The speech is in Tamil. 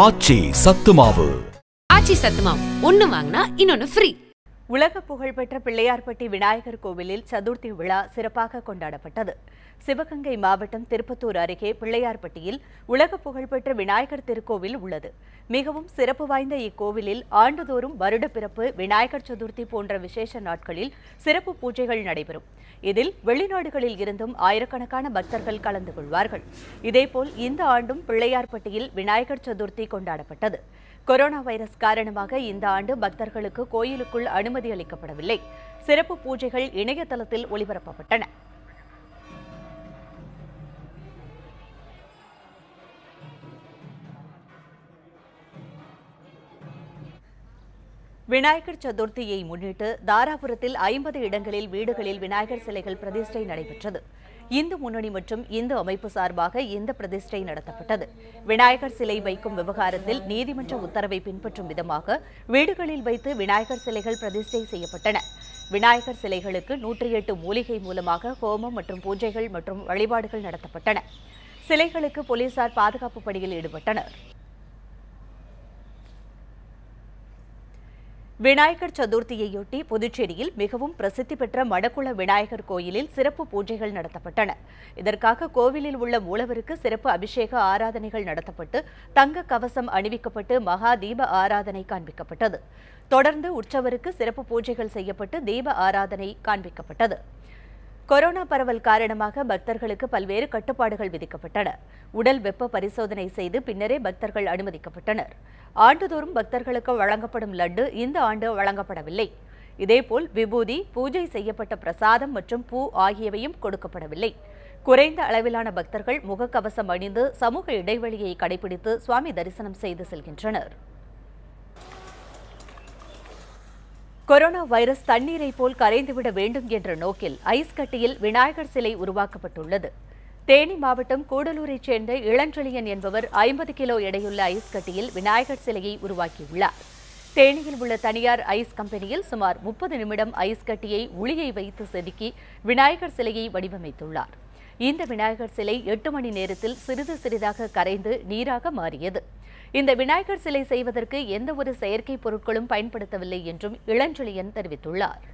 ஆச்சி சத்துமாவு ஆச்சி சத்துமாவு ஒன்னு வாங்கினா இன்னொன்னு ஃப்ரீ உலக புகழ்பெற்ற பிள்ளையார்பட்டி விநாயகர் கோவிலில் சதுர்த்தி விழா சிறப்பாக கொண்டாடப்பட்டது சிவகங்கை மாவட்டம் திருப்பத்தூர் அருகே பிள்ளையார்பட்டியில் உலக புகழ்பெற்ற விநாயகர் திருக்கோவில் உள்ளது மிகவும் சிறப்பு வாய்ந்த இக்கோவிலில் ஆண்டுதோறும் வருடப்பிறப்பு விநாயகர் சதுர்த்தி போன்ற விசேஷ நாட்களில் சிறப்பு பூஜைகள் நடைபெறும் இதில் வெளிநாடுகளில் இருந்தும் ஆயிரக்கணக்கான பக்தர்கள் கலந்து கொள்வார்கள் இதேபோல் இந்த ஆண்டும் பிள்ளையார்பட்டியில் விநாயகர் சதுர்த்தி கொண்டாடப்பட்டது கொரோனா வைரஸ் காரணமாக இந்த ஆண்டு பக்தர்களுக்கு கோயிலுக்குள் அனுமதி அளிக்கப்படவில்லை சிறப்பு பூஜைகள் இணையதளத்தில் ஒளிபரப்பப்பட்டன விநாயகர் சதுர்த்தியை முன்னிட்டு தாராபுரத்தில் ஐம்பது இடங்களில் வீடுகளில் விநாயகர் சிலைகள் பிரதிஷ்டை நடைபெற்றது இந்து முன்னணி மற்றும் இந்து அமைப்பு சார்பாக இந்த பிரதிஷ்டை நடத்தப்பட்டது விநாயகர் சிலை வைக்கும் விவகாரத்தில் நீதிமன்ற உத்தரவை பின்பற்றும் விதமாக வீடுகளில் வைத்து விநாயகர் சிலைகள் பிரதிஷ்டை செய்யப்பட்டன விநாயகர் சிலைகளுக்கு நூற்றி எட்டு மூலிகை மூலமாக ஹோமம் மற்றும் பூஜைகள் மற்றும் வழிபாடுகள் நடத்தப்பட்டன சிலைகளுக்கு போலீசார் பாதுகாப்பு பணியில் ஈடுபட்டனர் விநாயகர் சதுர்த்தியையொட்டி புதுச்சேரியில் மிகவும் பிரசித்தி பெற்ற மடக்குள விநாயகர் கோயிலில் சிறப்பு பூஜைகள் நடத்தப்பட்டன இதற்காக கோவிலில் உள்ள மூலவருக்கு சிறப்பு அபிஷேக ஆராதனைகள் நடத்தப்பட்டு தங்க கவசம் அணிவிக்கப்பட்டு மகா தீப ஆராதனை காண்பிக்கப்பட்டது தொடர்ந்து உற்சவருக்கு சிறப்பு பூஜைகள் செய்யப்பட்டு தீப ஆராதனை காண்பிக்கப்பட்டது கொரோனா பரவல் காரணமாக பக்தர்களுக்கு பல்வேறு கட்டுப்பாடுகள் விதிக்கப்பட்டன உடல் வெப்ப பரிசோதனை செய்து பின்னரே பக்தர்கள் அனுமதிக்கப்பட்டனர் ஆண்டுதோறும் பக்தர்களுக்கு வழங்கப்படும் லட்டு இந்த ஆண்டு வழங்கப்படவில்லை இதேபோல் விபூதி பூஜை செய்யப்பட்ட பிரசாதம் மற்றும் பூ ஆகியவையும் கொடுக்கப்படவில்லை குறைந்த அளவிலான பக்தர்கள் முகக்கவசம் அணிந்து சமூக இடைவெளியை கடைபிடித்து சுவாமி தரிசனம் செய்து செல்கின்றனர் கொரோனா வைரஸ் தண்ணீரை போல் கரைந்துவிட வேண்டும் என்ற நோக்கில் ஐஸ் கட்டியில் விநாயகர் சிலை உருவாக்கப்பட்டுள்ளது தேனி மாவட்டம் கூடலூரைச் சேர்ந்த இளஞ்செழியன் என்பவர் ஐம்பது கிலோ எடையுள்ள ஐஸ் கட்டியில் விநாயகர் சிலையை உருவாக்கியுள்ளார் தேனியில் உள்ள தனியார் ஐஸ் கம்பெனியில் சுமார் முப்பது நிமிடம் ஐஸ் கட்டியை உளியை வைத்து செதுக்கி விநாயகர் சிலையை வடிவமைத்துள்ளார் இந்த விநாயகர் சிலை எட்டு மணி நேரத்தில் சிறிது சிறிதாக கரைந்து நீராக மாறியது இந்த விநாயகர் சிலை செய்வதற்கு எந்த ஒரு செயற்கை பொருட்களும் பயன்படுத்தவில்லை என்றும் இளஞ்சொலியன் தெரிவித்துள்ளார்